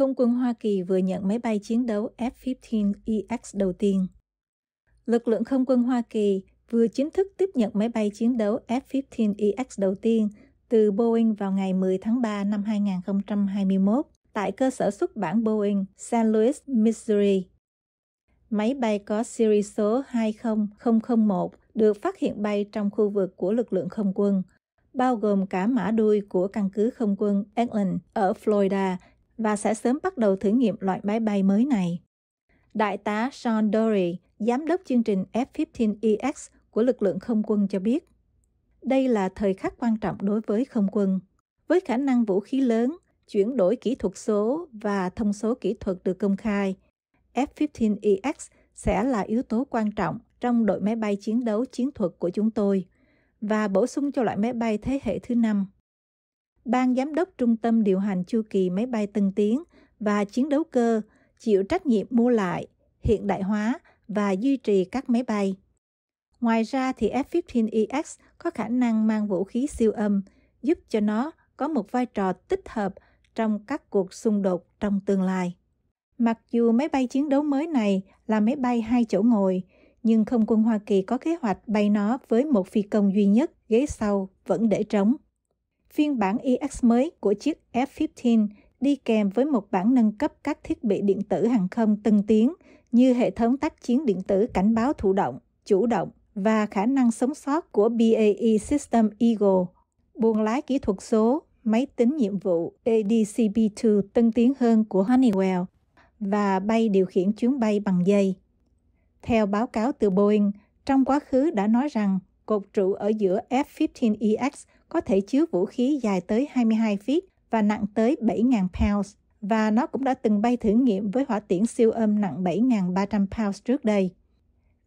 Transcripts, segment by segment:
không quân Hoa Kỳ vừa nhận máy bay chiến đấu F-15EX đầu tiên. Lực lượng không quân Hoa Kỳ vừa chính thức tiếp nhận máy bay chiến đấu F-15EX đầu tiên từ Boeing vào ngày 10 tháng 3 năm 2021 tại cơ sở xuất bản Boeing San Luis, Missouri. Máy bay có series số 20001 được phát hiện bay trong khu vực của lực lượng không quân, bao gồm cả mã đuôi của căn cứ không quân Eglin ở Florida và sẽ sớm bắt đầu thử nghiệm loại máy bay mới này. Đại tá Sean Dory, giám đốc chương trình F-15EX e của lực lượng không quân cho biết, đây là thời khắc quan trọng đối với không quân. Với khả năng vũ khí lớn, chuyển đổi kỹ thuật số và thông số kỹ thuật được công khai, F-15EX e sẽ là yếu tố quan trọng trong đội máy bay chiến đấu chiến thuật của chúng tôi và bổ sung cho loại máy bay thế hệ thứ năm. Ban Giám đốc Trung tâm điều hành chu kỳ máy bay tân tiến và chiến đấu cơ chịu trách nhiệm mua lại, hiện đại hóa và duy trì các máy bay. Ngoài ra thì F-15EX có khả năng mang vũ khí siêu âm, giúp cho nó có một vai trò tích hợp trong các cuộc xung đột trong tương lai. Mặc dù máy bay chiến đấu mới này là máy bay hai chỗ ngồi, nhưng không quân Hoa Kỳ có kế hoạch bay nó với một phi công duy nhất, ghế sau vẫn để trống. Phiên bản EX mới của chiếc F-15 đi kèm với một bản nâng cấp các thiết bị điện tử hàng không tân tiến như hệ thống tác chiến điện tử cảnh báo thụ động, chủ động và khả năng sống sót của BAE System Eagle, buồng lái kỹ thuật số, máy tính nhiệm vụ ADCP2 tân tiến hơn của Honeywell và bay điều khiển chuyến bay bằng dây. Theo báo cáo từ Boeing, trong quá khứ đã nói rằng cột trụ ở giữa F-15EX có thể chứa vũ khí dài tới 22 feet và nặng tới 7.000 pounds, và nó cũng đã từng bay thử nghiệm với hỏa tiễn siêu âm nặng 7.300 pounds trước đây.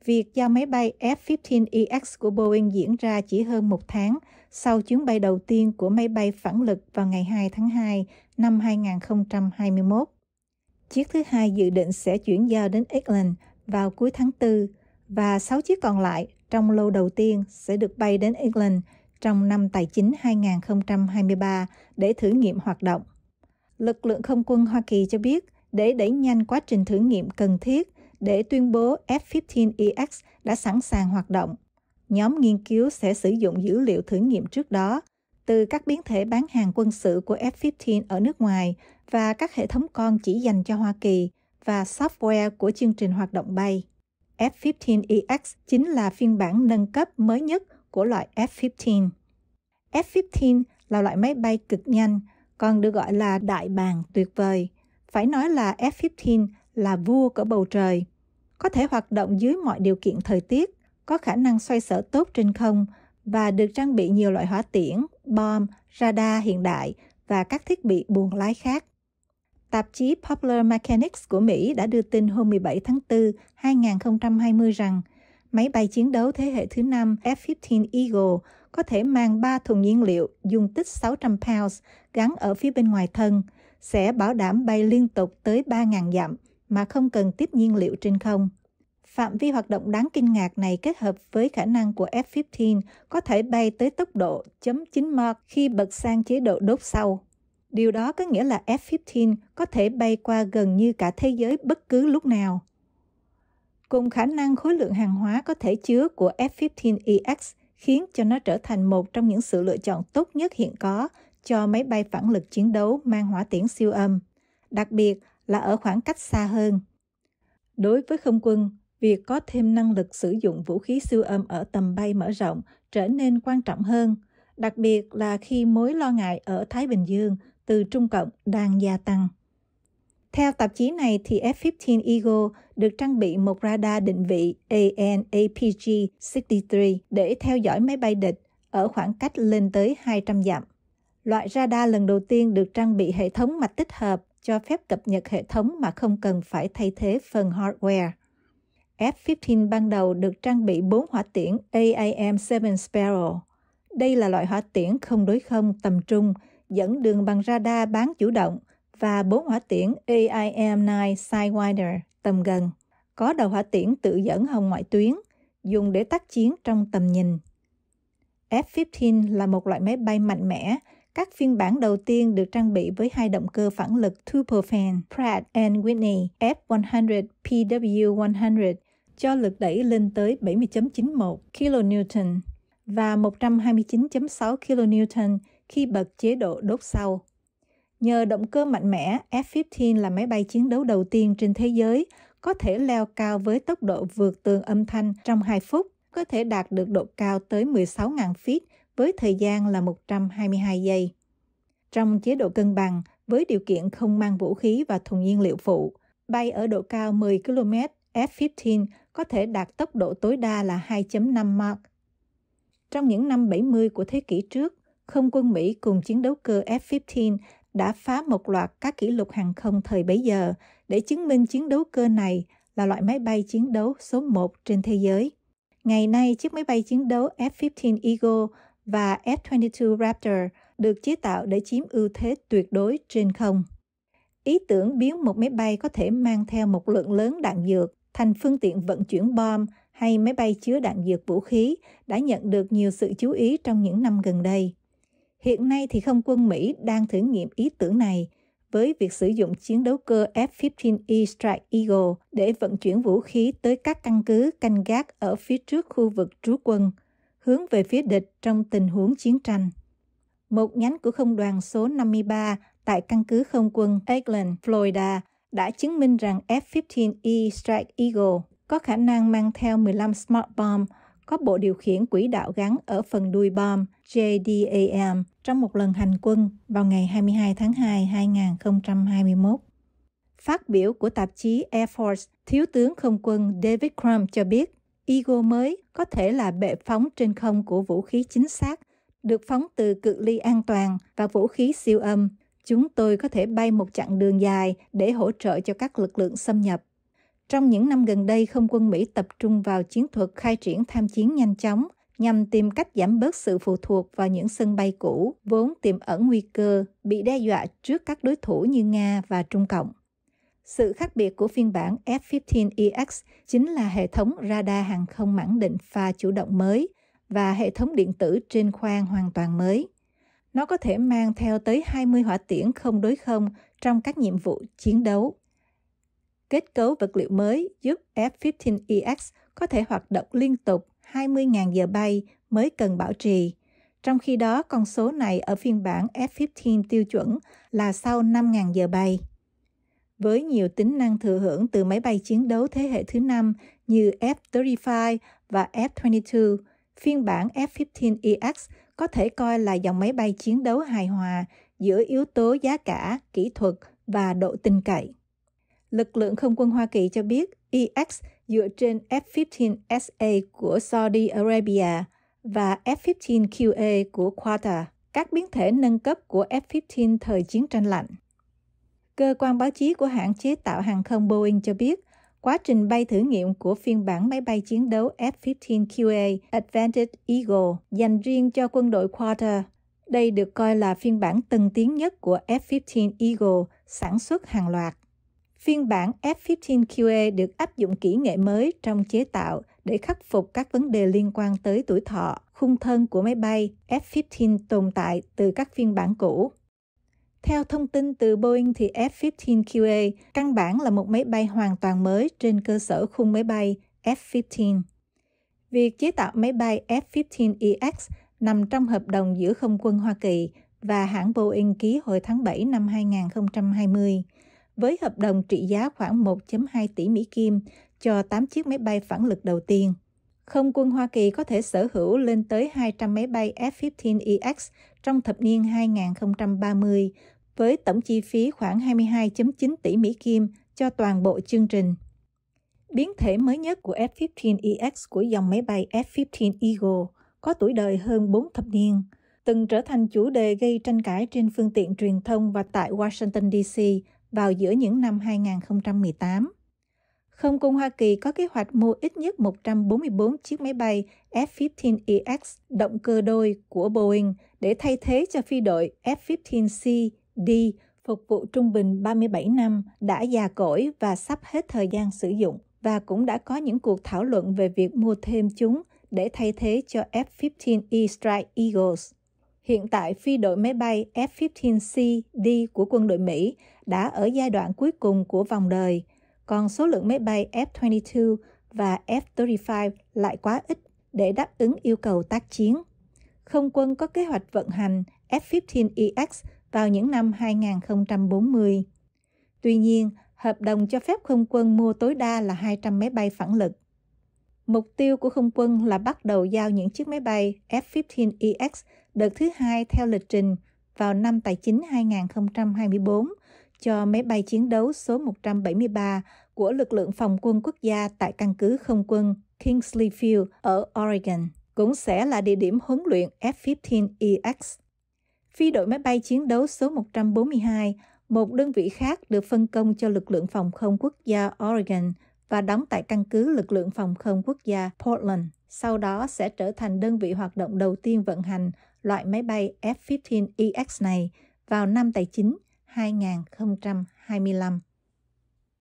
Việc giao máy bay F-15EX e của Boeing diễn ra chỉ hơn một tháng sau chuyến bay đầu tiên của máy bay phản lực vào ngày 2 tháng 2 năm 2021. Chiếc thứ hai dự định sẽ chuyển giao đến England vào cuối tháng 4 và 6 chiếc còn lại trong lô đầu tiên sẽ được bay đến England trong năm tài chính 2023 để thử nghiệm hoạt động. Lực lượng không quân Hoa Kỳ cho biết, để đẩy nhanh quá trình thử nghiệm cần thiết để tuyên bố F-15EX e đã sẵn sàng hoạt động. Nhóm nghiên cứu sẽ sử dụng dữ liệu thử nghiệm trước đó từ các biến thể bán hàng quân sự của F-15 ở nước ngoài và các hệ thống con chỉ dành cho Hoa Kỳ và software của chương trình hoạt động bay. F-15EX e chính là phiên bản nâng cấp mới nhất của loại F-15. F-15 là loại máy bay cực nhanh, còn được gọi là đại bàng tuyệt vời. Phải nói là F-15 là vua của bầu trời. Có thể hoạt động dưới mọi điều kiện thời tiết, có khả năng xoay sở tốt trên không và được trang bị nhiều loại hỏa tiễn, bom, radar hiện đại và các thiết bị buồn lái khác. Tạp chí Popular Mechanics của Mỹ đã đưa tin hôm 17 tháng 4, 2020 rằng – máy bay chiến đấu thế hệ thứ 5 F-15 Eagle có thể mang 3 thùng nhiên liệu dung tích 600 pounds gắn ở phía bên ngoài thân, sẽ bảo đảm bay liên tục tới 3.000 dặm mà không cần tiếp nhiên liệu trên không. Phạm vi hoạt động đáng kinh ngạc này kết hợp với khả năng của F-15 có thể bay tới tốc độ 9 Mach khi bật sang chế độ đốt sau. Điều đó có nghĩa là F-15 có thể bay qua gần như cả thế giới bất cứ lúc nào cùng khả năng khối lượng hàng hóa có thể chứa của F-15EX khiến cho nó trở thành một trong những sự lựa chọn tốt nhất hiện có cho máy bay phản lực chiến đấu mang hỏa tiễn siêu âm, đặc biệt là ở khoảng cách xa hơn. Đối với không quân, việc có thêm năng lực sử dụng vũ khí siêu âm ở tầm bay mở rộng trở nên quan trọng hơn, đặc biệt là khi mối lo ngại ở Thái Bình Dương từ Trung Cộng đang gia tăng. Theo tạp chí này, thì F-15 Eagle được trang bị một radar định vị AN-APG-63 để theo dõi máy bay địch ở khoảng cách lên tới 200 dặm. Loại radar lần đầu tiên được trang bị hệ thống mạch tích hợp cho phép cập nhật hệ thống mà không cần phải thay thế phần hardware. F-15 ban đầu được trang bị 4 hỏa tiễn AIM-7 Sparrow. Đây là loại hỏa tiễn không đối không tầm trung, dẫn đường bằng radar bán chủ động – và bốn hỏa tiễn AIM-9 Sidewinder tầm gần, có đầu hỏa tiễn tự dẫn hồng ngoại tuyến, dùng để tác chiến trong tầm nhìn. F-15 là một loại máy bay mạnh mẽ, các phiên bản đầu tiên được trang bị với hai động cơ phản lực turbofan Pratt Whitney F100 PW100 cho lực đẩy lên tới 70.91 kN và 129.6 kN khi bật chế độ đốt sau. Nhờ động cơ mạnh mẽ, F-15 là máy bay chiến đấu đầu tiên trên thế giới có thể leo cao với tốc độ vượt tường âm thanh trong 2 phút, có thể đạt được độ cao tới 16.000 feet với thời gian là 122 giây. Trong chế độ cân bằng, với điều kiện không mang vũ khí và thùng nhiên liệu phụ, bay ở độ cao 10 km, F-15 có thể đạt tốc độ tối đa là 2.5 Mach. Trong những năm 70 của thế kỷ trước, không quân Mỹ cùng chiến đấu cơ F-15 đã phá một loạt các kỷ lục hàng không thời bấy giờ để chứng minh chiến đấu cơ này là loại máy bay chiến đấu số 1 trên thế giới. Ngày nay, chiếc máy bay chiến đấu F-15 Eagle và F-22 Raptor được chế tạo để chiếm ưu thế tuyệt đối trên không. Ý tưởng biến một máy bay có thể mang theo một lượng lớn đạn dược thành phương tiện vận chuyển bom hay máy bay chứa đạn dược vũ khí đã nhận được nhiều sự chú ý trong những năm gần đây. Hiện nay thì không quân Mỹ đang thử nghiệm ý tưởng này với việc sử dụng chiến đấu cơ F-15E Strike Eagle để vận chuyển vũ khí tới các căn cứ canh gác ở phía trước khu vực trú quân, hướng về phía địch trong tình huống chiến tranh. Một nhánh của không đoàn số 53 tại căn cứ không quân Eglin, Florida đã chứng minh rằng F-15E Strike Eagle có khả năng mang theo 15 smart bomb có bộ điều khiển quỹ đạo gắn ở phần đuôi bom JDAM trong một lần hành quân vào ngày 22 tháng 2 2021. Phát biểu của tạp chí Air Force, Thiếu tướng Không quân David Crum cho biết Eagle mới có thể là bệ phóng trên không của vũ khí chính xác, được phóng từ cự ly an toàn và vũ khí siêu âm. Chúng tôi có thể bay một chặng đường dài để hỗ trợ cho các lực lượng xâm nhập. Trong những năm gần đây, không quân Mỹ tập trung vào chiến thuật khai triển tham chiến nhanh chóng nhằm tìm cách giảm bớt sự phụ thuộc vào những sân bay cũ vốn tiềm ẩn nguy cơ bị đe dọa trước các đối thủ như Nga và Trung Cộng. Sự khác biệt của phiên bản F-15EX chính là hệ thống radar hàng không mãn định pha chủ động mới và hệ thống điện tử trên khoang hoàn toàn mới. Nó có thể mang theo tới 20 hỏa tiễn không đối không trong các nhiệm vụ chiến đấu kết cấu vật liệu mới giúp F-15EX có thể hoạt động liên tục 20.000 giờ bay mới cần bảo trì. Trong khi đó, con số này ở phiên bản F-15 tiêu chuẩn là sau 5.000 giờ bay. Với nhiều tính năng thừa hưởng từ máy bay chiến đấu thế hệ thứ năm như F-35 và F-22, phiên bản F-15EX có thể coi là dòng máy bay chiến đấu hài hòa giữa yếu tố giá cả, kỹ thuật và độ tin cậy. Lực lượng không quân Hoa Kỳ cho biết EX dựa trên F-15SA của Saudi Arabia và F-15QA của Qatar, các biến thể nâng cấp của F-15 thời chiến tranh lạnh. Cơ quan báo chí của hãng chế tạo hàng không Boeing cho biết, quá trình bay thử nghiệm của phiên bản máy bay chiến đấu F-15QA Advanced Eagle dành riêng cho quân đội Qatar. Đây được coi là phiên bản tân tiến nhất của F-15 Eagle sản xuất hàng loạt. Phiên bản F15QA được áp dụng kỹ nghệ mới trong chế tạo để khắc phục các vấn đề liên quan tới tuổi thọ, khung thân của máy bay F-15 tồn tại từ các phiên bản cũ. Theo thông tin từ Boeing thì F-15QA căn bản là một máy bay hoàn toàn mới trên cơ sở khung máy bay F-15. Việc chế tạo máy bay F-15EX e nằm trong hợp đồng giữa không quân Hoa Kỳ và hãng Boeing ký hồi tháng 7 năm 2020 với hợp đồng trị giá khoảng 1.2 tỷ Mỹ Kim cho 8 chiếc máy bay phản lực đầu tiên. Không quân Hoa Kỳ có thể sở hữu lên tới 200 máy bay F-15EX trong thập niên 2030 với tổng chi phí khoảng 22.9 tỷ Mỹ Kim cho toàn bộ chương trình. Biến thể mới nhất của F-15EX của dòng máy bay F-15 Eagle có tuổi đời hơn 4 thập niên, từng trở thành chủ đề gây tranh cãi trên phương tiện truyền thông và tại Washington DC vào giữa những năm 2018. Không quân Hoa Kỳ có kế hoạch mua ít nhất 144 chiếc máy bay F-15EX động cơ đôi của Boeing để thay thế cho phi đội F-15C D phục vụ trung bình 37 năm đã già cỗi và sắp hết thời gian sử dụng và cũng đã có những cuộc thảo luận về việc mua thêm chúng để thay thế cho F-15E Strike Eagles. Hiện tại, phi đội máy bay F-15C D của quân đội Mỹ đã ở giai đoạn cuối cùng của vòng đời, còn số lượng máy bay F-22 và F-35 lại quá ít để đáp ứng yêu cầu tác chiến. Không quân có kế hoạch vận hành F-15EX e vào những năm 2040. Tuy nhiên, hợp đồng cho phép không quân mua tối đa là 200 máy bay phản lực. Mục tiêu của không quân là bắt đầu giao những chiếc máy bay F-15EX e đợt thứ hai theo lịch trình vào năm tài chính 2024 cho máy bay chiến đấu số 173 của lực lượng phòng quân quốc gia tại căn cứ không quân Kingsley Field ở Oregon, cũng sẽ là địa điểm huấn luyện F-15EX. Phi đội máy bay chiến đấu số 142, một đơn vị khác được phân công cho lực lượng phòng không quốc gia Oregon và đóng tại căn cứ lực lượng phòng không quốc gia Portland, sau đó sẽ trở thành đơn vị hoạt động đầu tiên vận hành loại máy bay F-15EX này vào năm tài chính 2025.